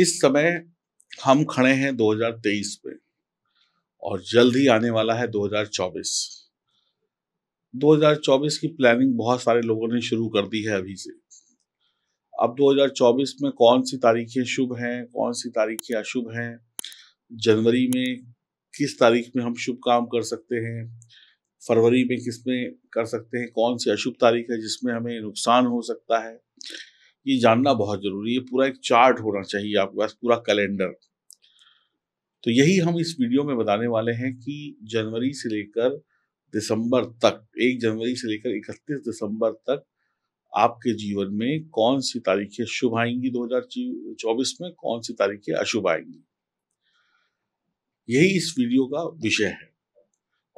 इस समय हम खड़े हैं 2023 पे और जल्द ही आने वाला है 2024 2024 की प्लानिंग बहुत सारे लोगों ने शुरू कर दी है अभी से अब 2024 में कौन सी तारीखें शुभ हैं कौन सी तारीखें अशुभ हैं जनवरी में किस तारीख में हम शुभ काम कर सकते हैं फरवरी में किस में कर सकते हैं कौन सी अशुभ तारीख है जिसमें हमें नुकसान हो सकता है ये जानना बहुत जरूरी है पूरा एक चार्ट होना चाहिए आपके पास पूरा कैलेंडर तो यही हम इस वीडियो में बताने वाले हैं कि जनवरी से लेकर दिसंबर तक एक जनवरी से लेकर इकतीस दिसंबर तक आपके जीवन में कौन सी तारीखें शुभ आएंगी 2024 में कौन सी तारीखें अशुभ आएंगी यही इस वीडियो का विषय है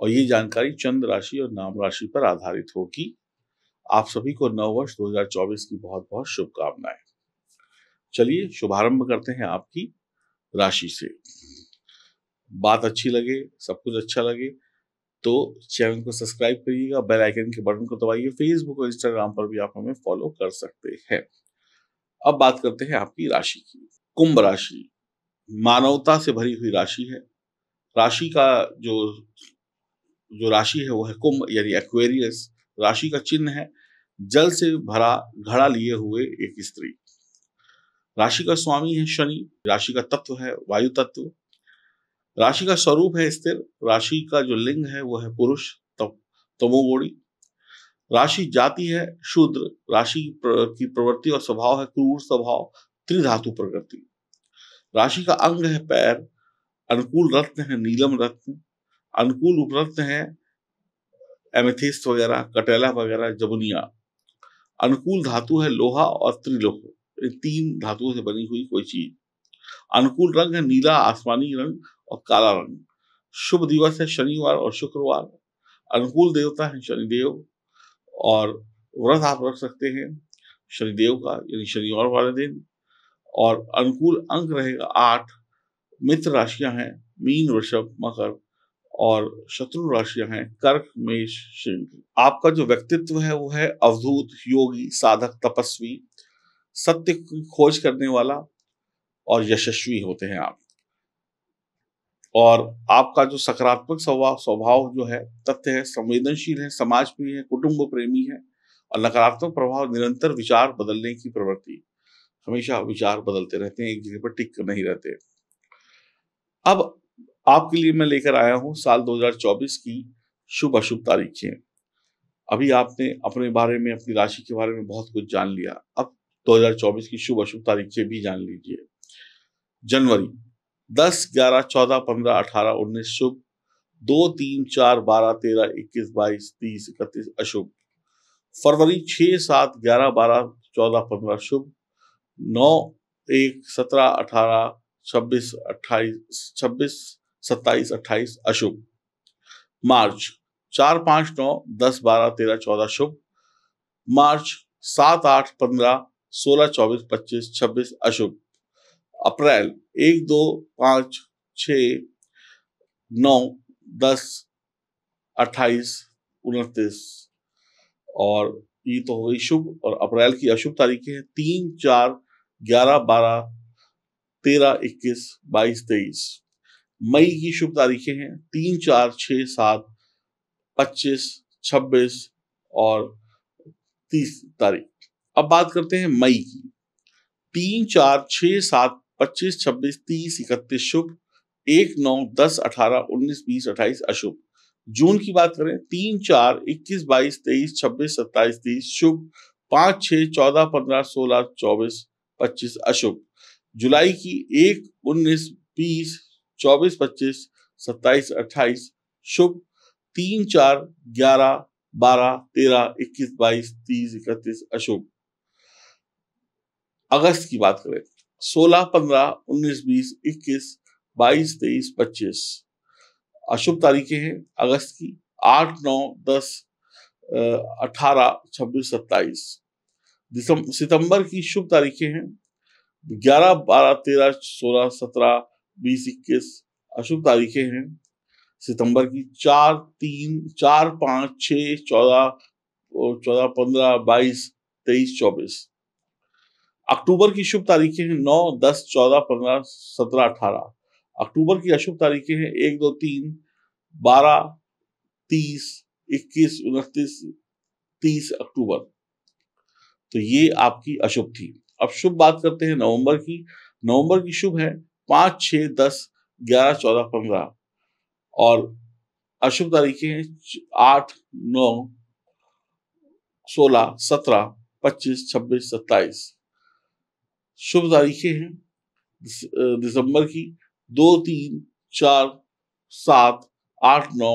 और ये जानकारी चंद्र राशि और नाम राशि पर आधारित होगी आप सभी को नव वर्ष 2024 की बहुत बहुत शुभकामनाएं चलिए शुभारंभ करते हैं आपकी राशि से बात अच्छी लगे सब कुछ अच्छा लगे तो चैनल को सब्सक्राइब करिएगा बेल आइकन के बटन को दबाइए फेसबुक और इंस्टाग्राम पर भी आप हमें फॉलो कर सकते हैं अब बात करते हैं आपकी राशि की कुंभ राशि मानवता से भरी हुई राशि है राशि का जो जो राशि है वो है कुंभ यानी एक्वेरियस राशि का चिन्ह है जल से भरा घड़ा लिए हुए एक स्त्री राशि का स्वामी है शनि राशि का तत्व है वायु तत्व राशि का स्वरूप है स्थिर राशि का जो लिंग है वह है पुरुष तमोगोड़ी राशि जाति है शूद्र राशि की प्रवृत्ति और स्वभाव है क्रूर स्वभाव त्रिधातु प्रकृति राशि का अंग है पैर अनुकूल रत्न है नीलम रत्न अनुकूल उपरत्न है एमेथिस्ट वगैरह कटेला वगैरह जमुनिया अनुकूल धातु है लोहा और त्रिलोह तीन धातुओं से बनी हुई कोई चीज अनुकूल रंग है नीला आसमानी रंग और काला रंग शुभ दिवस है शनिवार और शुक्रवार अनुकूल देवता है शनिदेव और व्रत आप रख सकते हैं शनिदेव का यानी शनिवार वाले दिन और अनुकूल अंक रहेगा आठ मित्र राशियां हैं मीन वृषभ मकर और शत्रु राशियां हैं कर्क मेष सिंह आपका जो व्यक्तित्व है वो है अवधूत योगी साधक तपस्वी सत्य की खोज करने वाला और यशस्वी होते हैं आप और आपका जो सकारात्मक स्वभाव स्वभाव जो है तथ्य है संवेदनशील है समाज प्रिय है कुटुंब प्रेमी है और नकारात्मक प्रभाव निरंतर विचार बदलने की प्रवृत्ति हमेशा विचार बदलते रहते हैं एक जगह पर टिक नहीं रहते अब आपके लिए मैं लेकर आया हूं साल 2024 की शुभ अशुभ तारीखें अभी आपने अपने बारे में अपनी राशि के बारे में बहुत कुछ जान लिया अब 2024 की शुभ अशुभ तारीखें भी जान लीजिए जनवरी 10, 11, 14, 15, 18, 19 शुभ दो तीन चार बारह तेरह इक्कीस बाईस तीस इकतीस अशुभ फरवरी छः सात ग्यारह बारह चौदह पंद्रह शुभ नौ एक सत्रह अठारह छब्बीस अट्ठाईस छब्बीस सत्ताईस अट्ठाईस अशुभ मार्च चार पांच नौ दस बारह तेरह चौदह शुभ मार्च सात आठ पंद्रह सोलह चौबीस पच्चीस छब्बीस अशुभ अप्रैल एक दो पांच छ नौ दस अट्ठाईस उनतीस और ये तो हो गई शुभ और अप्रैल की अशुभ तारीखें हैं तीन चार ग्यारह बारह तेरह इक्कीस बाईस तेईस मई की शुभ तारीखें हैं तीन चार छ सात पच्चीस छब्बीस और तीस तारीख अब बात करते हैं मई की तीन चार छ सात पच्चीस छब्बीस तीस इकतीस शुभ एक नौ दस अठारह उन्नीस बीस अट्ठाईस अशुभ जून की बात करें तीन चार इक्कीस बाईस तेईस छब्बीस सत्ताईस तीस शुभ पांच छह चौदह पंद्रह सोलह चौबीस पच्चीस अशुभ जुलाई की एक उन्नीस बीस चौबीस पच्चीस सत्ताईस अट्ठाईस शुभ तीन चार ग्यारह बारह तेरह इक्कीस बाईस तीस इकतीस अशुभ अगस्त की बात करें सोलह पंद्रह उन्नीस बीस इक्कीस बाईस तेईस पच्चीस अशुभ तारीखें हैं अगस्त की आठ नौ दस अठारह छब्बीस सत्ताईस सितंबर की शुभ तारीखें हैं ग्यारह बारह तेरह सोलह सत्रह बीस इक्कीस अशुभ तारीखें हैं सितंबर की चार तीन चार पाँच छ चौदह चौदह पंद्रह बाईस तेईस चौबीस अक्टूबर की शुभ तारीखें हैं नौ दस चौदह पंद्रह सत्रह अठारह अक्टूबर की अशुभ तारीखें हैं एक दो तीन बारह तीस इक्कीस उनतीस तीस अक्टूबर तो ये आपकी अशुभ थी अब शुभ बात करते हैं नवंबर की नवंबर की शुभ है पांच छह दस ग्यारह चौदह पंद्रह और अशुभ तारीखें हैं आठ नौ सोलह सत्रह पच्चीस छब्बीस सत्ताईस शुभ तारीखें हैं दिसंबर की दो तीन चार सात आठ नौ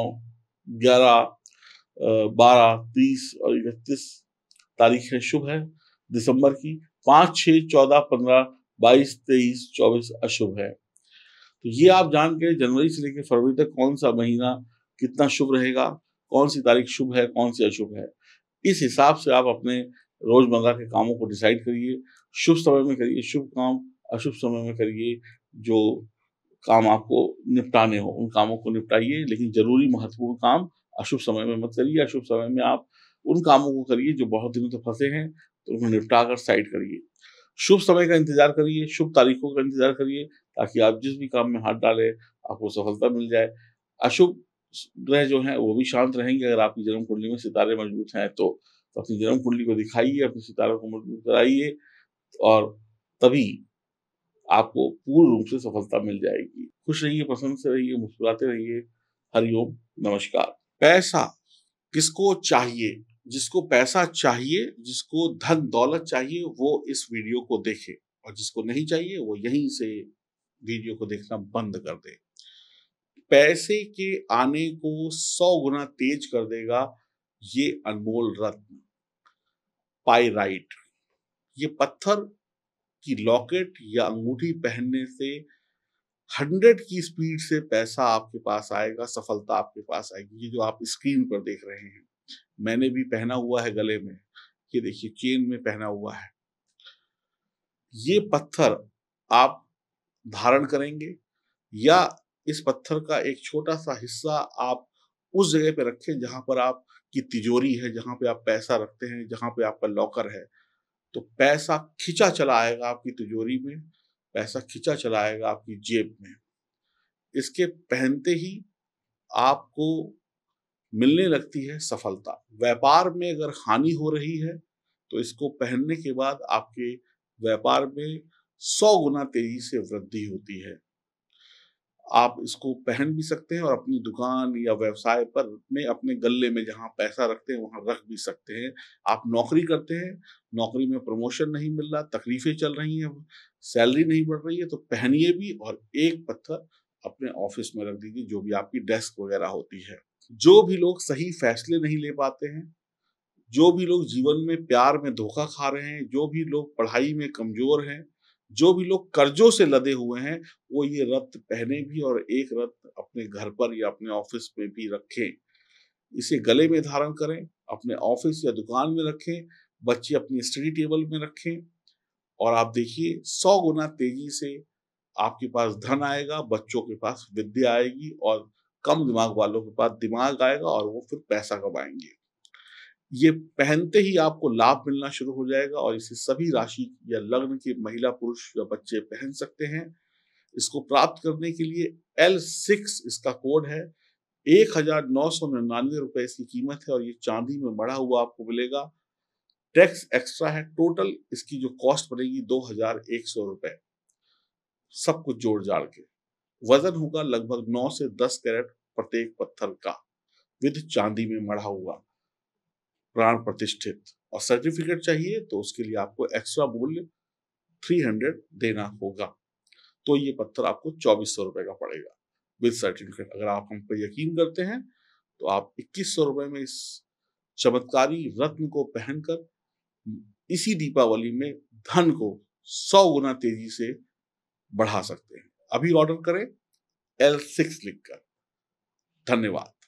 ग्यारह बारह तीस और इकतीस तारीखें शुभ है दिसंबर की पांच छह चौदह पंद्रह बाईस तेईस चौबीस अशुभ है तो ये आप जान के जनवरी से लेकर फरवरी तक कौन सा महीना कितना शुभ रहेगा कौन सी तारीख शुभ है कौन सी अशुभ है इस हिसाब से आप अपने रोजमर्रा के कामों को डिसाइड करिए शुभ समय में करिए शुभ काम अशुभ समय में करिए जो काम आपको निपटाने हो उन कामों को निपटाइए लेकिन जरूरी महत्वपूर्ण काम अशुभ समय में मत करिए अशुभ समय में आप उन कामों को करिए जो बहुत दिनों तक तो फंसे हैं तो उनको निपटा कर साइड करिए शुभ समय का इंतजार करिए शुभ तारीखों का इंतजार करिए ताकि आप जिस भी काम में हाथ डालें आपको सफलता मिल जाए अशुभ ग्रह जो है वो भी शांत रहेंगे अगर आपकी जन्म कुंडली में सितारे मजबूत हैं तो, तो अपनी जन्म कुंडली को दिखाइए अपने सितारों को मजबूत कराइए और तभी आपको पूर्ण रूप से सफलता मिल जाएगी खुश रहिए प्रसन्न से रहिए मुस्कुराते रहिए हरिओम नमस्कार पैसा किसको चाहिए जिसको पैसा चाहिए जिसको धन दौलत चाहिए वो इस वीडियो को देखे और जिसको नहीं चाहिए वो यहीं से वीडियो को देखना बंद कर दे पैसे के आने को सौ गुना तेज कर देगा ये अनमोल रत्न पाइराइट ये पत्थर की लॉकेट या अंगूठी पहनने से हंड्रेड की स्पीड से पैसा आपके पास आएगा सफलता आपके पास आएगी ये जो आप स्क्रीन पर देख रहे हैं मैंने भी पहना हुआ है गले में ये देखिए चेन में पहना हुआ है ये पत्थर आप धारण करेंगे या इस पत्थर का एक छोटा सा हिस्सा आप उस जगह पे रखें जहां पर आप की तिजोरी है जहां पे आप पैसा रखते हैं जहां पे आपका लॉकर है तो पैसा खिंचा चला आएगा आपकी तिजोरी में पैसा खिंचा चला आएगा आपकी जेब में इसके पहनते ही आपको मिलने लगती है सफलता व्यापार में अगर हानि हो रही है तो इसको पहनने के बाद आपके व्यापार में सौ गुना तेजी से वृद्धि होती है आप इसको पहन भी सकते हैं और अपनी दुकान या व्यवसाय पर में अपने गले में जहां पैसा रखते हैं वहां रख भी सकते हैं आप नौकरी करते हैं नौकरी में प्रमोशन नहीं मिल रहा तकलीफें चल रही हैं सैलरी नहीं बढ़ रही है तो पहनिए भी और एक पत्थर अपने ऑफिस में रख दीजिए जो भी आपकी डेस्क वगैरह होती है जो भी लोग सही फैसले नहीं ले पाते हैं जो भी लोग जीवन में प्यार में धोखा खा रहे हैं जो भी लोग पढ़ाई में कमजोर हैं जो भी लोग कर्जों से लदे हुए हैं वो ये रत्त पहने भी और एक रथ अपने घर पर या अपने ऑफिस में भी रखें इसे गले में धारण करें अपने ऑफिस या दुकान में रखें बच्चे अपनी स्टडी टेबल में रखें और आप देखिए सौ गुना तेजी से आपके पास धन आएगा बच्चों के पास विद्या आएगी और कम दिमाग वालों के पास दिमाग आएगा और वो फिर पैसा कमाएंगे ये पहनते ही आपको लाभ मिलना शुरू हो जाएगा और इसे सभी राशि या लग्न की महिला पुरुष या बच्चे पहन सकते हैं इसको प्राप्त करने के लिए एल सिक्स इसका कोड है एक हजार नौ सौ निन्यानवे रुपए इसकी कीमत है और ये चांदी में बढ़ा हुआ आपको मिलेगा टैक्स एक्स्ट्रा है टोटल इसकी जो कॉस्ट बनेगी दो हजार एक सौ रुपए सब कुछ जोड़ जाड़ के वजन होगा लगभग नौ से दस कैरेट प्रत्येक पत्थर का विद चांदी में मढ़ा हुआ प्राण प्रतिष्ठित और सर्टिफिकेट चाहिए तो उसके लिए आपको एक्स्ट्रा मूल्य थ्री हंड्रेड देना होगा तो ये पत्थर आपको चौबीस सौ रुपए का पड़ेगा विद सर्टिफिकेट अगर आप हम पर यकीन करते हैं तो आप इक्कीस सौ रुपए में इस चमत्कारी रत्न को पहनकर इसी दीपावली में धन को सौ गुना तेजी से बढ़ा सकते हैं अभी ऑर्डर करें एल सिक्स लिखकर धन्यवाद